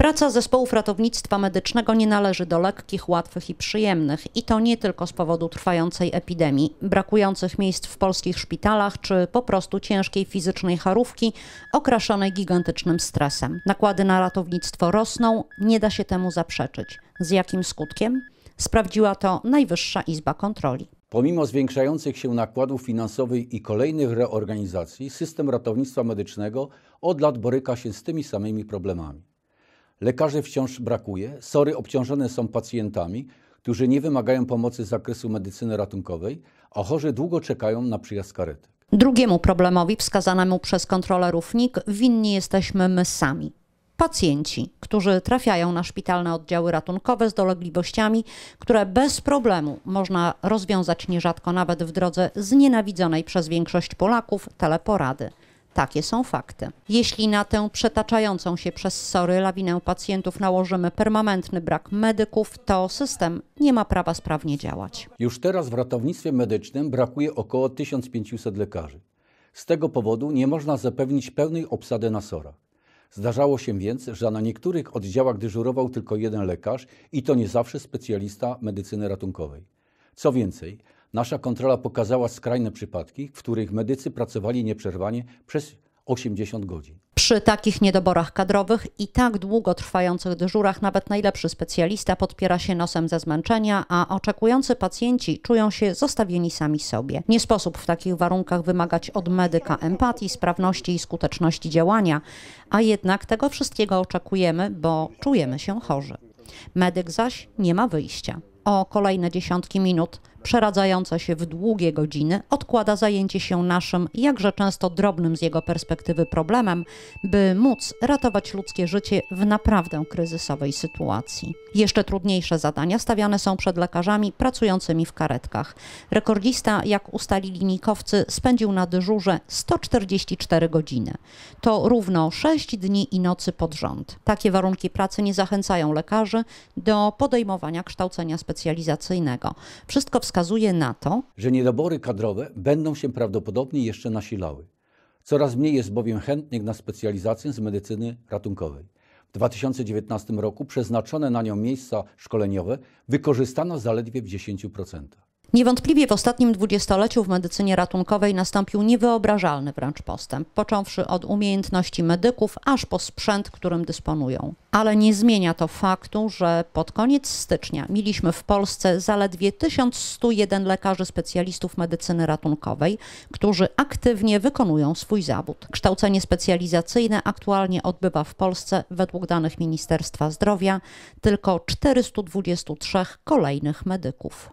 Praca zespołów ratownictwa medycznego nie należy do lekkich, łatwych i przyjemnych i to nie tylko z powodu trwającej epidemii, brakujących miejsc w polskich szpitalach czy po prostu ciężkiej fizycznej charówki okraszonej gigantycznym stresem. Nakłady na ratownictwo rosną, nie da się temu zaprzeczyć. Z jakim skutkiem? Sprawdziła to Najwyższa Izba Kontroli. Pomimo zwiększających się nakładów finansowych i kolejnych reorganizacji, system ratownictwa medycznego od lat boryka się z tymi samymi problemami. Lekarzy wciąż brakuje, sory obciążone są pacjentami, którzy nie wymagają pomocy z zakresu medycyny ratunkowej, a chorzy długo czekają na przyjazd karetek. Drugiemu problemowi wskazanemu przez kontrolerów NIK winni jesteśmy my sami. Pacjenci, którzy trafiają na szpitalne oddziały ratunkowe z dolegliwościami, które bez problemu można rozwiązać nierzadko nawet w drodze znienawidzonej przez większość Polaków teleporady. Takie są fakty. Jeśli na tę przetaczającą się przez sory lawinę pacjentów nałożymy permanentny brak medyków, to system nie ma prawa sprawnie działać. Już teraz w ratownictwie medycznym brakuje około 1500 lekarzy. Z tego powodu nie można zapewnić pełnej obsady na sorach. Zdarzało się więc, że na niektórych oddziałach dyżurował tylko jeden lekarz i to nie zawsze specjalista medycyny ratunkowej. Co więcej, Nasza kontrola pokazała skrajne przypadki, w których medycy pracowali nieprzerwanie przez 80 godzin. Przy takich niedoborach kadrowych i tak długo trwających dyżurach nawet najlepszy specjalista podpiera się nosem ze zmęczenia, a oczekujący pacjenci czują się zostawieni sami sobie. Nie sposób w takich warunkach wymagać od medyka empatii, sprawności i skuteczności działania, a jednak tego wszystkiego oczekujemy, bo czujemy się chorzy. Medyk zaś nie ma wyjścia. O kolejne dziesiątki minut przeradzająca się w długie godziny, odkłada zajęcie się naszym, jakże często drobnym z jego perspektywy problemem, by móc ratować ludzkie życie w naprawdę kryzysowej sytuacji. Jeszcze trudniejsze zadania stawiane są przed lekarzami pracującymi w karetkach. Rekordista, jak ustalili nikowcy, spędził na dyżurze 144 godziny. To równo 6 dni i nocy pod rząd. Takie warunki pracy nie zachęcają lekarzy do podejmowania kształcenia specjalizacyjnego. Wszystko w wskazuje na to, że niedobory kadrowe będą się prawdopodobnie jeszcze nasilały. Coraz mniej jest bowiem chętnych na specjalizację z medycyny ratunkowej. W 2019 roku przeznaczone na nią miejsca szkoleniowe wykorzystano zaledwie w 10%. Niewątpliwie w ostatnim dwudziestoleciu w medycynie ratunkowej nastąpił niewyobrażalny wręcz postęp, począwszy od umiejętności medyków aż po sprzęt, którym dysponują. Ale nie zmienia to faktu, że pod koniec stycznia mieliśmy w Polsce zaledwie 1101 lekarzy specjalistów medycyny ratunkowej, którzy aktywnie wykonują swój zawód. Kształcenie specjalizacyjne aktualnie odbywa w Polsce według danych Ministerstwa Zdrowia tylko 423 kolejnych medyków.